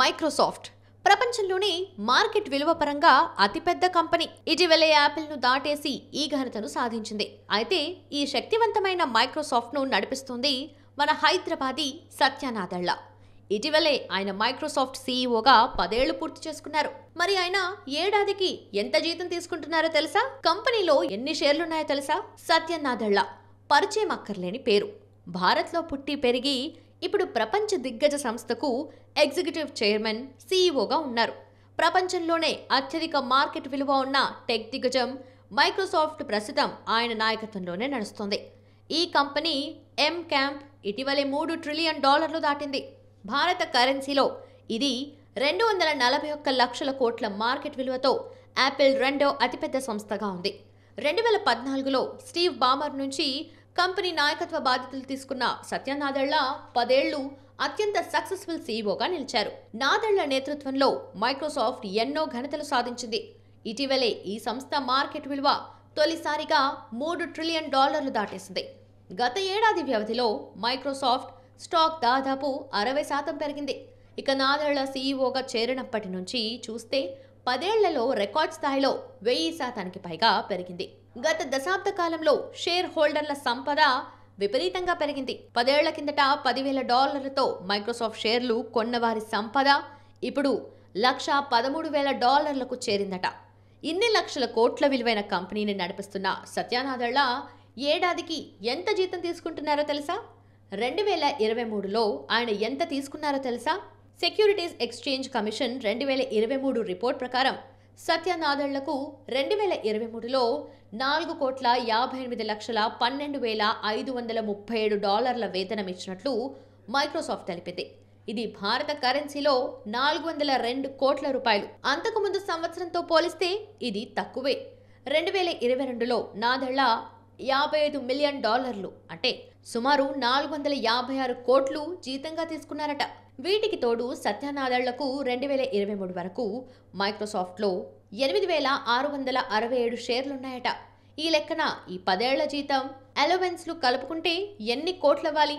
Microsoft ప్రపంచంలోనే market విలువ పరంగా అతిపెద్ద కంపెనీ ఇటీవలే యాపిల్ను దాటేసి ఈ ఘనతను సాధించింది అయితే ఈ శక్తివంతమైన మైక్రోసాఫ్ట్ను నడిపిస్తుంది మన హైదరాబాది సత్యనాథళ్ళ ఇటీవలే ఆయన మైక్రోసాఫ్ట్ సీఈఓగా పదేళ్లు పూర్తి చేసుకున్నారు మరి ఆయన ఏడాదికి ఎంత జీతం తీసుకుంటున్నారో తెలుసా కంపెనీలో ఎన్ని షేర్లున్నాయో తెలుసా సత్యనాథళ్ళ పరిచయం అక్కర్లేని పేరు భారత్లో పుట్టి పెరిగి ఇప్పుడు ప్రపంచ దిగ్గజ సంస్థకు ఎగ్జిక్యూటివ్ చైర్మన్ సీఈఓగా ఉన్నారు ప్రపంచంలోనే అత్యధిక మార్కెట్ విలువ ఉన్న టెక్ దిగ్గజం మైక్రోసాఫ్ట్ ప్రస్తుతం ఆయన నాయకత్వంలోనే నడుస్తుంది ఈ కంపెనీ ఎం క్యాంప్ ఇటీవలే మూడు ట్రిలియన్ డాలర్లు దాటింది భారత కరెన్సీలో ఇది రెండు వందల నలభై ఒక్క లక్షల కోట్ల మార్కెట్ విలువతో యాపిల్ రెండో అతిపెద్ద సంస్థగా ఉంది రెండు వేల పద్నాలుగులో స్టీవ్ బామర్ నుంచి కంపెనీ నాయకత్వ బాధ్యతలు తీసుకున్న సత్యనాదళ్ల పదేళ్లు అత్యంత సక్సెస్ఫుల్ సీఈఓగా నిలిచారు నాదళ్ల నేతృత్వంలో మైక్రోసాఫ్ట్ ఎన్నో ఘనతలు సాధించింది ఇటీవలే ఈ సంస్థ మార్కెట్ విలువ తొలిసారిగా మూడు ట్రిలియన్ డాలర్లు దాటేసింది గత ఏడాది వ్యవధిలో మైక్రోసాఫ్ట్ స్టాక్ దాదాపు అరవై శాతం పెరిగింది ఇక నాదళ్ల సీఈఓగా చేరినప్పటి నుంచి చూస్తే పదేళ్లలో రికార్డ్ స్థాయిలో వెయ్యి శాతానికి పైగా పెరిగింది గత దశాబ్ద కాలంలో షేర్ హోల్డర్ల సంపద విపరీతంగా పెరిగింది పదేళ్ల కిందట పదివేల డాలర్లతో మైక్రోసాఫ్ట్ షేర్లు కొన్నవారి సంపద ఇప్పుడు లక్ష పదమూడు వేల డాలర్లకు చేరిందట ఇన్ని లక్షల కోట్ల విలువైన కంపెనీని నడిపిస్తున్న సత్యానాథళ్ళ ఏడాదికి ఎంత జీతం తీసుకుంటున్నారో తెలుసా రెండు వేల ఇరవై మూడులో ఆయన ఎంత తీసుకున్నారో తెలుసా సెక్యూరిటీస్ ఎక్స్చేంజ్ కమిషన్ రెండు వేల ఇరవై మూడు రిపోర్ట్ ప్రకారం సత్యనాథళ్లకు రెండు వేల ఇరవై మూడులో నాలుగు కోట్ల యాభై ఎనిమిది లక్షల పన్నెండు వేల ఐదు వందల ముప్పై ఏడు డాలర్ల వేతనం ఇచ్చినట్లు మైక్రోసాఫ్ట్ తెలిపింది ఇది భారత కరెన్సీలో నాలుగు వందల రెండు కోట్ల రూపాయలు అంతకుముందు సంవత్సరంతో పోలిస్తే ఇది తక్కువే రెండు వేల ఇరవై రెండులో నాదళ్ల యాభై ఐదు మిలియన్ డాలర్లు అంటే సుమారు నాలుగు వందల యాభై ఆరు కోట్లు జీతంగా తీసుకున్నారట వీటికి తోడు సత్యనాదళ్లకు రెండు వేల ఇరవై మూడు వరకు మైక్రోసాఫ్ట్లో ఎనిమిది వేల ఆరు వందల అరవై ఏడు షేర్లున్నాయట ఈ లెక్కన ఈ పదేళ్ల జీతం అలవెన్స్లు కలుపుకుంటే ఎన్ని కోట్లు అవ్వాలి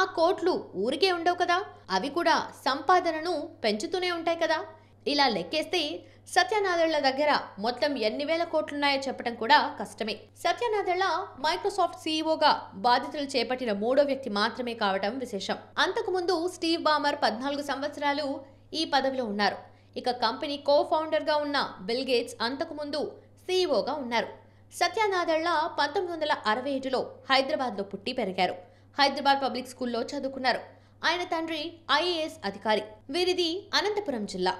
ఆ కోట్లు ఊరికే ఉండవు కదా అవి కూడా సంపాదనను పెంచుతూనే ఉంటాయి కదా ఇలా లెక్కేస్తే సత్యనాదెళ్ల దగ్గర మొత్తం ఎన్ని వేల కోట్లున్నాయో చెప్పడం కూడా కష్టమే సత్యనాదెళ్ల మైక్రోసాఫ్ట్ సీఈఓగా బాధితులు చేపట్టిన మూడో వ్యక్తి మాత్రమే కావడం విశేషం అంతకుముందు స్టీవ్ బామర్ పద్నాలుగు సంవత్సరాలు ఈ పదవిలో ఉన్నారు ఇక కంపెనీ కో ఫౌండర్గా ఉన్న బిల్ గేట్స్ అంతకుముందు సీఈఓగా ఉన్నారు సత్యనాదెళ్ల పంతొమ్మిది వందల అరవై ఏడులో హైదరాబాద్లో పుట్టి పెరిగారు హైదరాబాద్ పబ్లిక్ స్కూల్లో చదువుకున్నారు ఆయన తండ్రి ఐఏఎస్ అధికారి వీరిది అనంతపురం జిల్లా